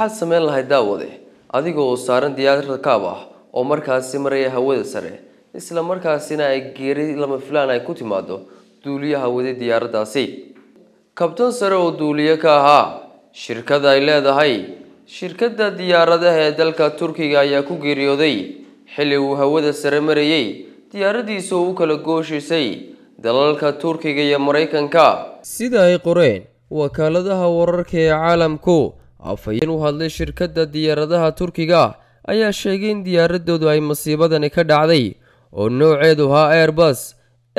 waxaad samayn lahayd daawade adigoo saaran diyaar rakaab ah oo markaasi maraya hawada sare isla markaasina ay geeri lama filaan ay ku timaado duuliyaha waday diyaaraddaasi kabtan sare oo duuliye ka ahaa shirkada ay leedahay shirkadda diyaaradaha ee dalka turkiga ayaa ku geeriyooday xilli uu hawada sare marayay diyaaraddiisa oo u kala gooshisay dalalka turkiga iyo maraykanka sida ay qoreen wakaaladaha wararka ee caalamku afhayeen u hadlay shirkadda diyaaradaha turkiga ayaa sheegay in diyaaraddoodu ay masiibadani ka dhacday oo nooceedu ahaa airbus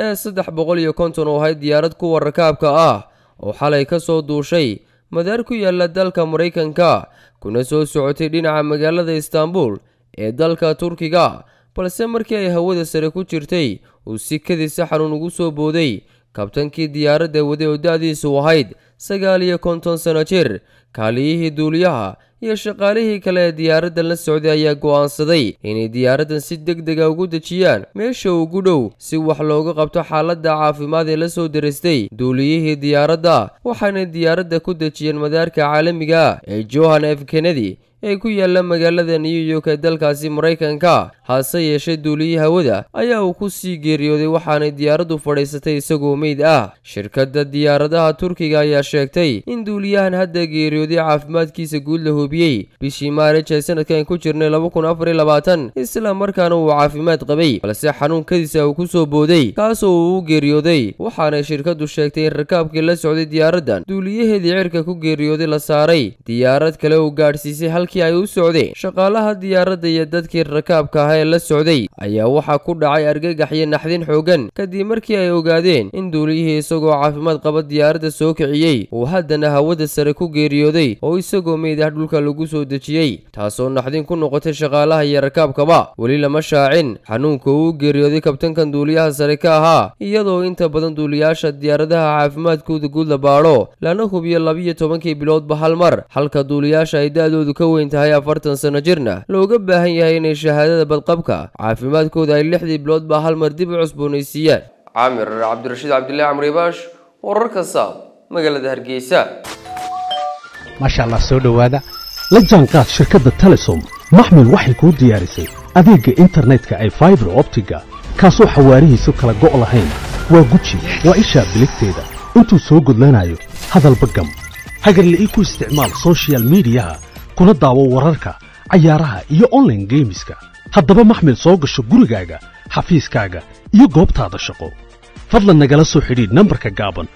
ee saddex boqol iyo konton u ahayd diyaarad kuwa rakaabka ah oo xalay ka soo duushay madaar ku yaalla dalka maraykanka kuna soo socotay dhinaca magaalada istaanbul ee dalka turkiga balse markii ay hawada sare ku jirtay uu si sikadiisa xanuun ugu soo booday kabtankii diyaaradda wadi oo da-diisu ahayd sagaal iyo konton sano jir kaaliyihii duuliyaha iyo shaqaalihii kale ee diyaaradda la socday ayaa go'aansaday inay diyaaraddan si deg dega ah ugu dejiyaan meesha ugu dhow si wax looga qabto xaaladda caafimaad ee la soo diristay duuliyihii diyaaradda waxaanay diyaaradda ku dejiyeen madaarka caalamiga ah ee johan f kennedy ee ku yaala magaalada new york ee dalkaasi maraykanka hase yeeshee duuliye hawada ayaa uu ku sii geeriyooday waxaanay diyaaraddu fadhiisatay isagoo meyd ah shirkadda diyaaradaha turkiga ayaa sheegtay in duuliyahan hadda geeriyooday caafimaadkiisa guud la hubiyey bishii maarij ee sanadkan ku jirnay isla markaana uu caafimaad qabay balse xanuun kadiisa uu ku soo booday kaasoo uu u geeriyooday waxaanay shirkaddu sheegtay in rakaabkii la socday diyaaraddan duuliyaheedii cirka ku geeriyooday la saaray diyaarad kale uu gaadhsiisay halk markii ay u socdeen shaqaalaha diyaaradda iyo dadkii rakaabka ah ee la socday ayaa waxaa ku dhacay argagax naxdin xoogan kadib markii ay ogaadeen in duuliyihii isagoo caafimaad qaba diyaaradda soo kiciyey uu haddana hawada sare ku geeriyooday oo isagoo meyd ah dhulka lagu soo dejiyey taasoo naxdin ku noqotay shaqaalaha iyo rakaabkaba weli lama shaacin xanuunka uu geeriyooday kabtankan duuliyaha sare ka ahaa iyadoo inta badan duuliyaasha diyaaradaha caafimaadkooda guud la baadho lana hubiyo labiyo tobankii biloodba hal mar halka duuliyaasha ay da ka weyn weyn tahay afartan sano jirna looga baahan yahay inay shahaadada badqabka caafimaadkooda ay lixdii bilood baa hal mar dib u cusboonaysiiyaan caamir cabdirashiid cabdilaahi camribaash wararka saab magaalada hargeysa maasha allah soo dhowaada la jaanqaad shirkadda telesom maxmil waxay kuu diyaarisay adeegga internetka ay faibar optiga kaasoo xawaarihiisu kala go' lahayn waa guji waa ishaa biligteeda intuu soo gudlanaayo hadalba gam hagarla ii ku isticmaal sochial midiyaha kuna daawo wararka cayaaraha iyo online geemiska haddaba maxmed soo gasho gurigaaga xafiiskaaga iyo goobtaada shaqo fadlan nagala soo xidhiidh nambarka gaaban